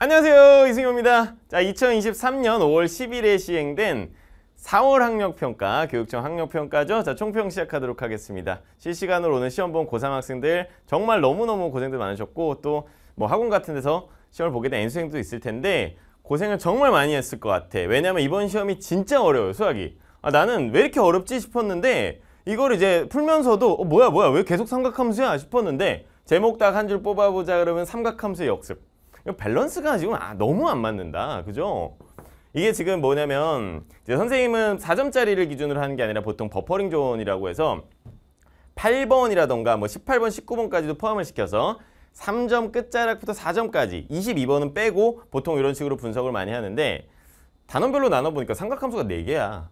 안녕하세요 이승효입니다 자 2023년 5월 10일에 시행된 4월 학력평가 교육청 학력평가죠 자 총평 시작하도록 하겠습니다 실시간으로 오늘 시험 본 고3 학생들 정말 너무너무 고생들 많으셨고 또 뭐 학원 같은 데서 시험을 보게 된 N수생도 있을 텐데 고생을 정말 많이 했을 것 같아 왜냐면 이번 시험이 진짜 어려워요 수학이 아, 나는 왜 이렇게 어렵지 싶었는데 이걸 이제 풀면서도 어, 뭐야 뭐야 왜 계속 삼각함수야 싶었는데 제목 딱 한 줄 뽑아보자 그러면 삼각함수의 역습 밸런스가 지금 아, 너무 안 맞는다. 그죠? 이게 지금 뭐냐면 선생님은 4점짜리를 기준으로 하는 게 아니라 보통 버퍼링 존이라고 해서 8번이라던가 뭐 18번, 19번까지도 포함을 시켜서 3점 끝자락부터 4점까지 22번은 빼고 보통 이런 식으로 분석을 많이 하는데 단원별로 나눠보니까 삼각함수가 4개야.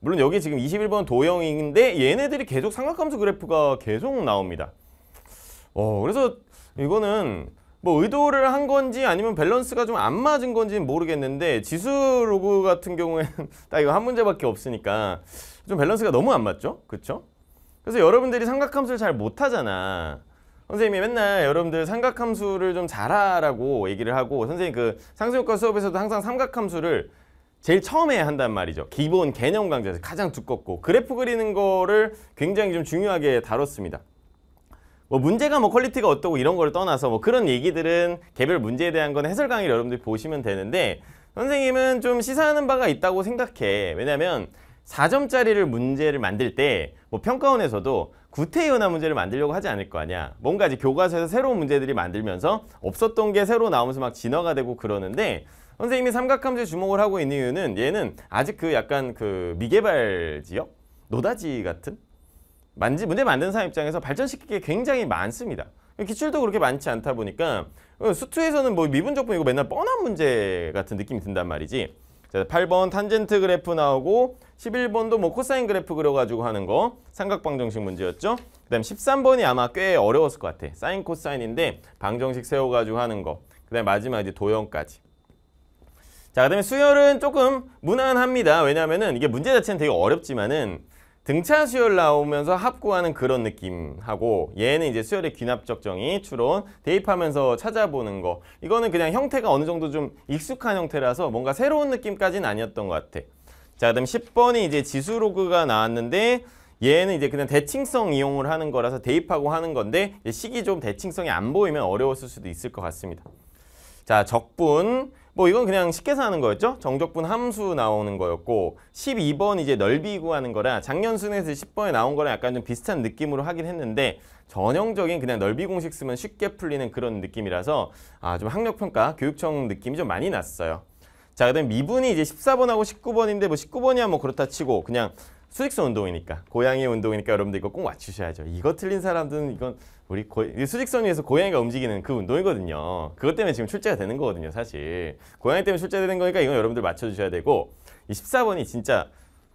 물론 여기 지금 21번 도형인데 얘네들이 계속 삼각함수 그래프가 계속 나옵니다. 어, 그래서 이거는 뭐 의도를 한 건지 아니면 밸런스가 좀 안 맞은 건지는 모르겠는데 지수 로그 같은 경우에는 딱 이거 한 문제밖에 없으니까 좀 밸런스가 너무 안 맞죠? 그쵸? 그래서 여러분들이 삼각함수를 잘 못하잖아 선생님이 맨날 여러분들 삼각함수를 좀 잘하라고 얘기를 하고 선생님 그 상수효과 수업에서도 항상 삼각함수를 제일 처음에 한단 말이죠. 기본 개념 강좌에서 가장 두껍고 그래프 그리는 거를 굉장히 좀 중요하게 다뤘습니다. 뭐 문제가 뭐 퀄리티가 어떠고 이런 걸 떠나서 뭐 그런 얘기들은 개별 문제에 대한 건 해설 강의를 여러분들이 보시면 되는데 선생님은 좀 시사하는 바가 있다고 생각해. 왜냐면 4점짜리를 문제를 만들 때 뭐 평가원에서도 구태의연한 문제를 만들려고 하지 않을 거 아니야. 뭔가 이제 교과서에서 새로운 문제들이 만들면서 없었던 게 새로 나오면서 막 진화가 되고 그러는데 선생님이 삼각함수에 주목을 하고 있는 이유는 얘는 아직 그 약간 그 미개발 지역? 노다지 같은? 만지 문제 만든 사람 입장에서 발전시킬게 굉장히 많습니다. 기출도 그렇게 많지 않다 보니까 어, 수투에서는 뭐 미분적분이고 맨날 뻔한 문제 같은 느낌이 든단 말이지. 자, 8번 탄젠트 그래프 나오고 11번도 뭐 코사인 그래프 그려가지고 하는 거 삼각방정식 문제였죠. 그 다음 13번이 아마 꽤 어려웠을 것 같아. 사인 코사인인데 방정식 세워가지고 하는 거. 그 다음에 마지막 이제 도형까지. 자, 그 다음에 수열은 조금 무난합니다. 왜냐하면 이게 문제 자체는 되게 어렵지만은 등차 수열 나오면서 합구하는 그런 느낌하고 얘는 이제 수열의 귀납 적정이 추론 대입하면서 찾아보는 거 이거는 그냥 형태가 어느 정도 좀 익숙한 형태라서 뭔가 새로운 느낌까지는 아니었던 것 같아 자그럼 10번이 이제 지수 로그가 나왔는데 얘는 이제 그냥 대칭성 이용을 하는 거라서 대입하고 하는 건데 식이 좀 대칭성이 안 보이면 어려웠을 수도 있을 것 같습니다 자 적분 뭐 이건 그냥 쉽게 사는 거였죠. 정적분 함수 나오는 거였고 12번 이제 넓이 구하는 거라 작년 순에서 10번에 나온 거랑 약간 좀 비슷한 느낌으로 하긴 했는데 전형적인 그냥 넓이 공식 쓰면 쉽게 풀리는 그런 느낌이라서 아 좀 학력평가 교육청 느낌이 좀 많이 났어요. 자, 그다음 미분이 이제 14번하고 19번인데 뭐 19번이야 뭐 그렇다 치고 그냥 수직선 운동이니까 고양이 운동이니까 여러분들 이거 꼭 맞추셔야죠. 이거 틀린 사람들은 이건 우리 고, 수직선 위에서 고양이가 움직이는 그 운동이거든요. 그것 때문에 지금 출제가 되는 거거든요, 사실. 고양이 때문에 출제되는 거니까 이건 여러분들 맞춰주셔야 되고 이 14번이 진짜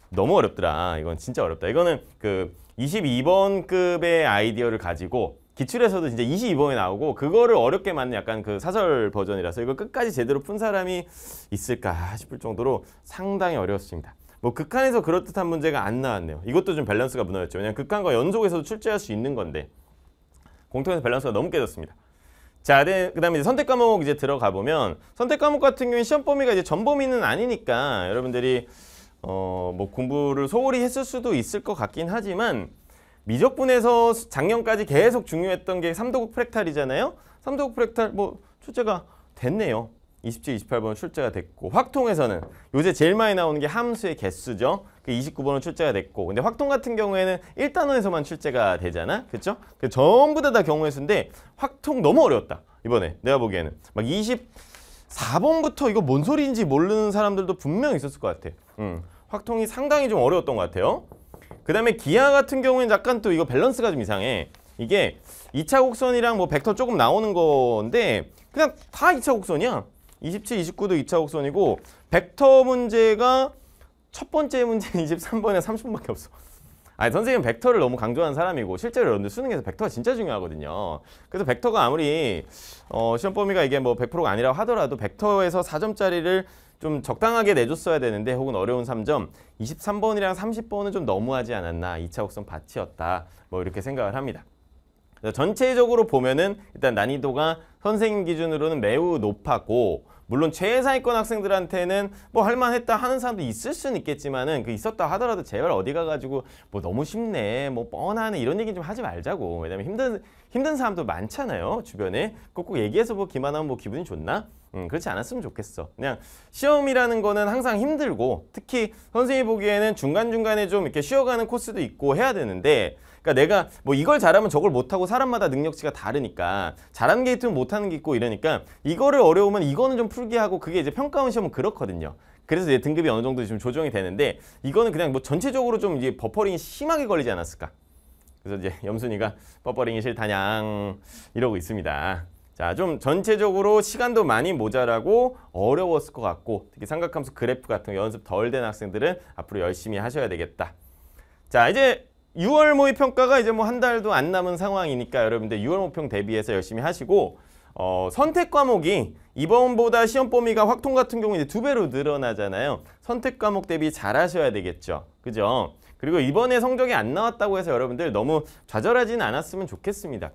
너무 어렵더라. 이건 진짜 어렵다. 이거는 그 22번급의 아이디어를 가지고 기출에서도 진짜 22번에 나오고 그거를 어렵게 만든 약간 그 사설 버전이라서 이거 끝까지 제대로 푼 사람이 있을까 싶을 정도로 상당히 어려웠습니다. 뭐 극한에서 그럴듯한 문제가 안 나왔네요. 이것도 좀 밸런스가 무너졌죠. 왜냐하면 극한과 연속에서도 출제할 수 있는 건데 공통에서 밸런스가 너무 깨졌습니다. 자, 네, 그 다음에 이제 선택 과목 이제 들어가 보면 선택 과목 같은 경우에 시험 범위가 이제 전 범위는 아니니까 여러분들이 어, 뭐 공부를 소홀히 했을 수도 있을 것 같긴 하지만 미적분에서 작년까지 계속 중요했던 게 삼도국 프랙탈이잖아요. 삼도국 프랙탈 뭐 출제가 됐네요. 27, 28번 출제가 됐고 확통에서는 요새 제일 많이 나오는 게 함수의 개수죠. 그 29번은 출제가 됐고 근데 확통 같은 경우에는 1단원에서만 출제가 되잖아. 그쵸그 전부 다, 다 경우의 수인데 확통 너무 어려웠다. 이번에 내가 보기에는 막 24번부터 이거 뭔 소리인지 모르는 사람들도 분명 있었을 것 같아. 음. 확통이 상당히 좀 어려웠던 것 같아요. 그 다음에 기아 같은 경우에는 약간 또 이거 밸런스가 좀 이상해. 이게 2차 곡선이랑 뭐 벡터 조금 나오는 건데 그냥 다 2차 곡선이야. 27, 29도 2차 곡선이고 벡터 문제가 첫 번째 문제는 23번에 30분밖에 없어. 아니 선생님 벡터를 너무 강조하는 사람이고 실제로 여러분들 수능에서 벡터가 진짜 중요하거든요. 그래서 벡터가 아무리 어, 시험 범위가 이게 뭐 100%가 아니라고 하더라도 벡터에서 4점짜리를 좀 적당하게 내줬어야 되는데 혹은 어려운 3점 23번이랑 30번은 좀 너무하지 않았나 2차 곡선 바치였다 뭐 이렇게 생각을 합니다. 전체적으로 보면은 일단 난이도가 선생님 기준으로는 매우 높았고 물론 최상위권 학생들한테는 뭐 할만했다 하는 사람도 있을 수는 있겠지만은 그 있었다 하더라도 제발 어디 가가지고 뭐 너무 쉽네 뭐 뻔하네 이런 얘기 좀 하지 말자고 왜냐면 힘든 힘든 사람도 많잖아요 주변에 꼭꼭 얘기해서 뭐 기만하면 뭐 기분이 좋나? 음, 그렇지 않았으면 좋겠어. 그냥 시험이라는 거는 항상 힘들고 특히 선생님이 보기에는 중간중간에 좀 이렇게 쉬어가는 코스도 있고 해야 되는데 그러니까 내가 뭐 이걸 잘하면 저걸 못하고 사람마다 능력치가 다르니까 잘하는 게 있으면 못하는 게 있고 이러니까 이거를 어려우면 이거는 좀 풀게 하고 그게 이제 평가원 시험은 그렇거든요. 그래서 이제 등급이 어느 정도 지금 조정이 되는데 이거는 그냥 뭐 전체적으로 좀 이제 버퍼링이 심하게 걸리지 않았을까. 그래서 이제 염순이가 버퍼링이 싫다냥 이러고 있습니다. 자, 좀 전체적으로 시간도 많이 모자라고 어려웠을 것 같고 특히 삼각함수 그래프 같은 거 연습 덜 된 학생들은 앞으로 열심히 하셔야 되겠다. 자, 이제 6월 모의 평가가 이제 뭐 한 달도 안 남은 상황이니까 여러분들 6월 모평 대비해서 열심히 하시고 어, 선택 과목이 이번보다 시험 범위가 확통 같은 경우 이제 두 배로 늘어나잖아요. 선택 과목 대비 잘 하셔야 되겠죠. 그죠? 그리고 이번에 성적이 안 나왔다고 해서 여러분들 너무 좌절하지는 않았으면 좋겠습니다.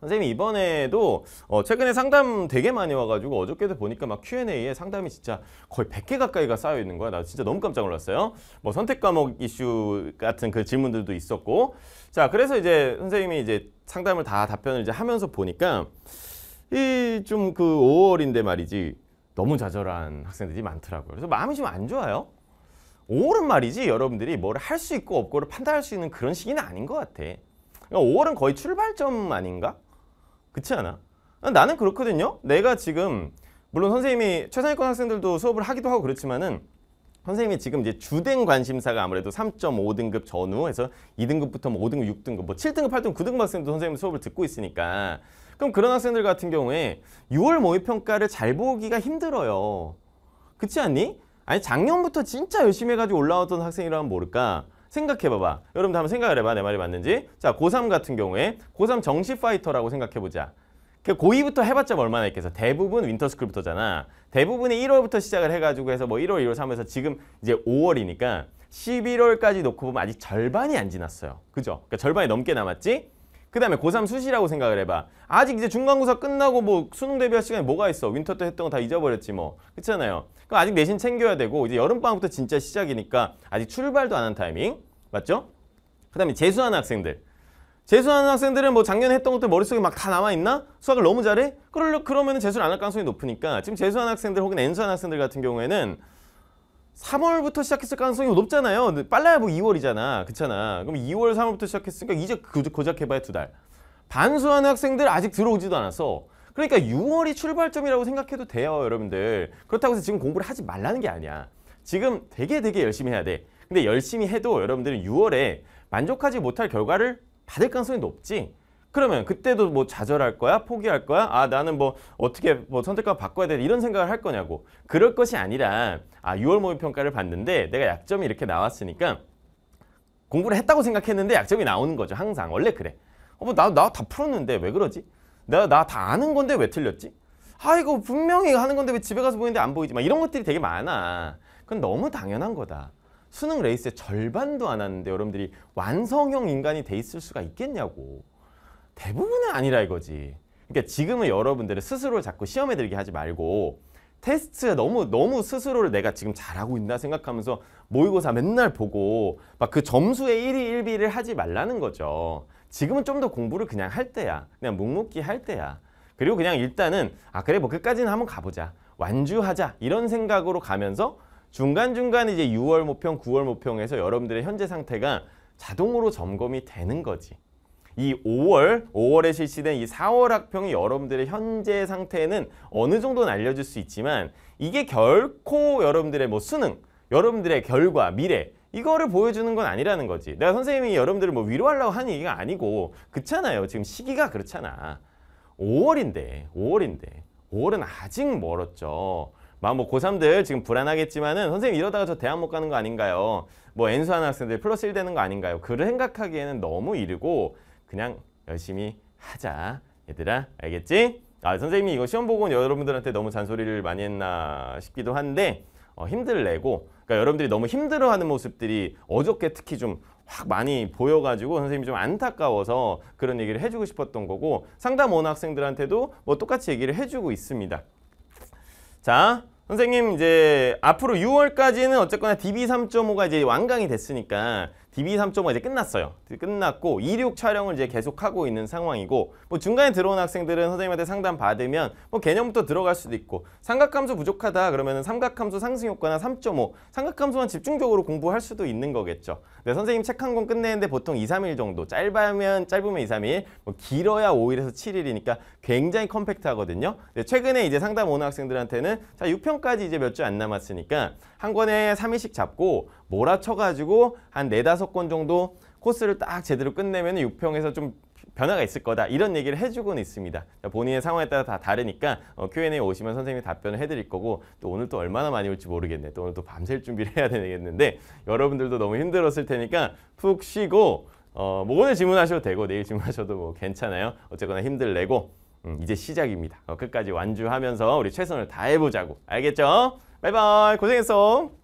선생님이 번에도어 최근에 상담 되게 많이 와가지고 어저께도 보니까 막 Q&A에 상담이 진짜 거의 100개 가까이가 쌓여 있는 거야. 나 진짜 너무 깜짝 놀랐어요. 뭐 선택 과목 이슈 같은 그 질문들도 있었고. 자, 그래서 이제 선생님이 이제 상담을 다 답변을 이제 하면서 보니까 이 좀 그 5월인데 말이지 너무 좌절한 학생들이 많더라고요. 그래서 마음이 좀 안 좋아요. 5월은 말이지 여러분들이 뭘 할 수 있고 없고를 판단할 수 있는 그런 시기는 아닌 것 같아. 5월은 그러니까 거의 출발점 아닌가? 그렇지 않아? 나는 그렇거든요. 내가 지금 물론 선생님이 최상위권 학생들도 수업을 하기도 하고 그렇지만은 선생님이 지금 이제 주된 관심사가 아무래도 3.5등급 전후에서 2등급부터 5등급, 6등급, 뭐 7등급, 8등급, 9등급 뭐 학생도 선생님 수업을 듣고 있으니까 그럼 그런 학생들 같은 경우에 6월 모의평가를 잘 보기가 힘들어요. 그렇지 않니? 아니 작년부터 진짜 열심히 해가지고 올라왔던 학생이라면 모를까? 생각해봐봐. 여러분들 한번 생각을 해봐. 내 말이 맞는지. 자, 고3 같은 경우에 고3 정시 파이터라고 생각해보자. 그 고2부터 해봤자 뭐 얼마나 있겠어. 대부분 윈터스쿨부터잖아. 대부분이 1월부터 시작을 해가지고 해서 뭐 1월, 2월, 3월에서 지금 이제 5월이니까 11월까지 놓고 보면 아직 절반이 안 지났어요. 그죠? 그러니까 절반이 넘게 남았지? 그 다음에 고3 수시라고 생각을 해봐 아직 이제 중간고사 끝나고 뭐 수능 대비할 시간이 뭐가 있어 윈터 때 했던 거 다 잊어버렸지 뭐 그렇잖아요 그럼 아직 내신 챙겨야 되고 이제 여름방학부터 진짜 시작이니까 아직 출발도 안 한 타이밍 맞죠? 그 다음에 재수하는 학생들 재수하는 학생들은 뭐 작년에 했던 것들 머릿속에 막 다 남아있나? 수학을 너무 잘해? 그러면 재수를 안 할 가능성이 높으니까 지금 재수하는 학생들 혹은 N수하는 학생들 같은 경우에는 3월부터 시작했을 가능성이 뭐 높잖아요. 빨라야 뭐 2월이잖아. 그렇잖아. 그럼 2월, 3월부터 시작했으니까 이제 고작 해봐야 두 달. 반수하는 학생들 아직 들어오지도 않았어. 그러니까 6월이 출발점이라고 생각해도 돼요, 여러분들. 그렇다고 해서 지금 공부를 하지 말라는 게 아니야. 지금 되게 되게 열심히 해야 돼. 근데 열심히 해도 여러분들은 6월에 만족하지 못할 결과를 받을 가능성이 높지. 그러면 그때도 뭐 좌절할 거야? 포기할 거야? 아 나는 뭐 어떻게 뭐 선택과 바꿔야 돼 이런 생각을 할 거냐고 그럴 것이 아니라 아 6월 모의평가를 봤는데 내가 약점이 이렇게 나왔으니까 공부를 했다고 생각했는데 약점이 나오는 거죠 항상 원래 그래 어머나 나다 뭐 풀었는데 왜 그러지? 내가 나 다 아는 건데 왜 틀렸지? 아 이거 분명히 하는 건데 왜 집에 가서 보이는데 안 보이지? 막 이런 것들이 되게 많아 그건 너무 당연한 거다 수능 레이스의 절반도 안 하는데 여러분들이 완성형 인간이 돼 있을 수가 있겠냐고 대부분은 아니라 이거지. 그러니까 지금은 여러분들은 스스로 자꾸 시험에 들게 하지 말고 테스트 너무 너무 스스로를 내가 지금 잘하고 있나 생각하면서 모의고사 맨날 보고 막 그 점수에 1위 1비를 하지 말라는 거죠. 지금은 좀 더 공부를 그냥 할 때야. 그냥 묵묵히 할 때야. 그리고 그냥 일단은 아 그래 뭐 끝까지는 한번 가보자. 완주하자 이런 생각으로 가면서 중간중간 이제 6월 모평, 9월 모평에서 여러분들의 현재 상태가 자동으로 점검이 되는 거지. 이 5월, 5월에 실시된 이 4월 학평이 여러분들의 현재 상태는 어느 정도는 알려줄 수 있지만 이게 결코 여러분들의 뭐 수능, 여러분들의 결과, 미래 이거를 보여주는 건 아니라는 거지. 내가 선생님이 여러분들을 뭐 위로하려고 하는 얘기가 아니고 그렇잖아요. 지금 시기가 그렇잖아. 5월인데, 5월인데. 5월은 아직 멀었죠. 막 뭐 고3들 지금 불안하겠지만은 선생님 이러다가 저 대학 못 가는 거 아닌가요? 뭐 N수하는 학생들 플러스 1 되는 거 아닌가요? 그를 생각하기에는 너무 이르고 그냥 열심히 하자. 얘들아 알겠지? 아 선생님이 이거 시험 보고 여러분들한테 너무 잔소리를 많이 했나 싶기도 한데 어, 힘들 내고 그러니까 여러분들이 너무 힘들어하는 모습들이 어저께 특히 좀 확 많이 보여가지고 선생님이 좀 안타까워서 그런 얘기를 해주고 싶었던 거고 상담 원 학생들한테도 뭐 똑같이 얘기를 해주고 있습니다. 자 선생님 이제 앞으로 6월까지는 어쨌거나 DB 3.5가 이제 완강이 됐으니까 DB 3.5가 이제 끝났어요. 끝났고 26 촬영을 이제 계속하고 있는 상황이고 뭐 중간에 들어온 학생들은 선생님한테 상담 받으면 뭐 개념부터 들어갈 수도 있고 삼각함수 부족하다 그러면 은 삼각함수 상승효과나 3.5 삼각함수만 집중적으로 공부할 수도 있는 거겠죠. 네, 선생님 책 한 권 끝내는데 보통 2, 3일 정도 짧으면 짧으면 2, 3일 뭐 길어야 5일에서 7일이니까 굉장히 컴팩트하거든요. 네, 최근에 이제 상담 오는 학생들한테는 자 6편까지 이제 몇 주 안 남았으니까 한 권에 3일씩 잡고 몰아쳐가지고 한 네다섯 권 정도 코스를 딱 제대로 끝내면 6평에서 좀 변화가 있을 거다 이런 얘기를 해주고는 있습니다 본인의 상황에 따라 다 다르니까 어, Q&A 오시면 선생님이 답변을 해드릴 거고 또 오늘 또 얼마나 많이 올지 모르겠네 또 오늘 또 밤샐 준비를 해야 되겠는데 여러분들도 너무 힘들었을 테니까 푹 쉬고 어, 뭐 오늘 질문하셔도 되고 내일 질문하셔도 뭐 괜찮아요 어쨌거나 힘들 내고 음, 이제 시작입니다 어, 끝까지 완주하면서 우리 최선을 다해보자고 알겠죠? 바이바이 고생했어